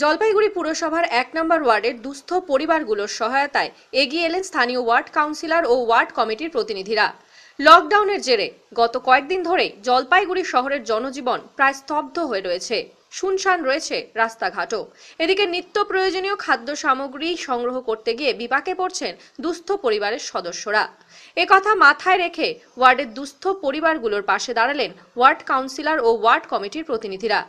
জলপাইগুড়ি পুরসভার এক নম্বর ওয়ার্ডের দুস্থ পরিবারগুলোর সহায়তায় এগিয়ে এলেন স্থানীয় ওয়ার্ড কাউন্সিলর ও ওয়ার্ড কমিটির প্রতিনিধিরা লকডাউনের জেরে গত কয়েকদিন ধরে জলপাইগুড়ি শহরের জনজীবন প্রায় স্তব্ধ হয়ে রয়েছে শুনশান রয়েছে রাস্তাঘাটও এদিকে নিত্য প্রয়োজনীয় খাদ্য সামগ্রী সংগ্রহ করতে গিয়ে বিপাকে পড়ছেন দুস্থ পরিবারের সদস্যরা এ কথা মাথায় রেখে ওয়ার্ডের দুস্থ পরিবারগুলোর পাশে দাঁড়ালেন ওয়ার্ড কাউন্সিলর ও ওয়ার্ড কমিটির প্রতিনিধিরা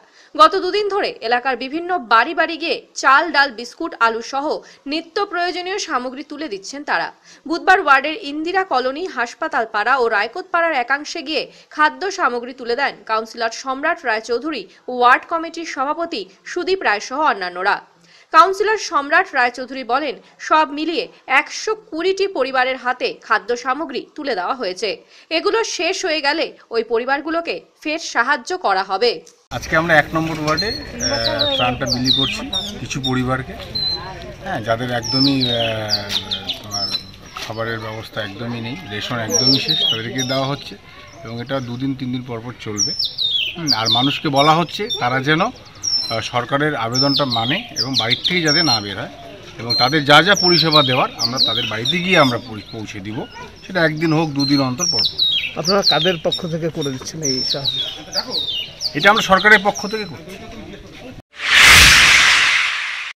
গত দুদিন ধরে এলাকার বিভিন্ন বাড়ি বাড়ি গিয়ে চাল ডাল বিস্কুট আলু সহ নিত্য প্রয়োজনীয় সামগ্রী তুলে দিচ্ছেন তারা বুধবার ওয়ার্ডের ইন্দিরা কলোনি হাসপাতাল পাড়া ও রায়কোট পাড়ার একাংশে গিয়ে খাদ্য সামগ্রী তুলে দেন কাউন্সিলর সম্রাট রায়চৌধুরী ওয়ার্ড কমিটি কমিটির সভাপতি সুদীপ রায় সহ অন্যান্যরা কাউন্সিলর সম্রাট রায়চৌধুরী বলেন সব মিলিয়ে একশো কুড়িটি পরিবারের হাতে খাদ্য সামগ্রী তুলে দেওয়া হয়েছে এগুলো শেষ হয়ে গেলে ওই পরিবারগুলোকে ফের সাহায্য করা হবে আজকে আমরা এক নম্বর ওয়ার্ডে ত্রাণটা বিলি করছি কিছু পরিবারকে হ্যাঁ যাদের একদমই তোমার খাবারের ব্যবস্থা একদমই নেই রেশন একদমই শেষ তাদেরকে দেওয়া হচ্ছে এবং এটা দুদিন তিন দিন পরপর চলবে আর মানুষকে বলা হচ্ছে তারা যেন সরকারের আবেদনটা মানে এবং বাড়ির থেকে যাতে না বের হয় এবং তাদের যা যা পরিষেবা দেওয়ার আমরা তাদের বাড়িতে গিয়ে আমরা পৌঁছে দিব সেটা একদিন হোক দুদিন অন্তর পর আপনারা কাদের পক্ষ থেকে করে দিচ্ছেন এই সাহায্য এটা আমরা সরকারের পক্ষ থেকে করছি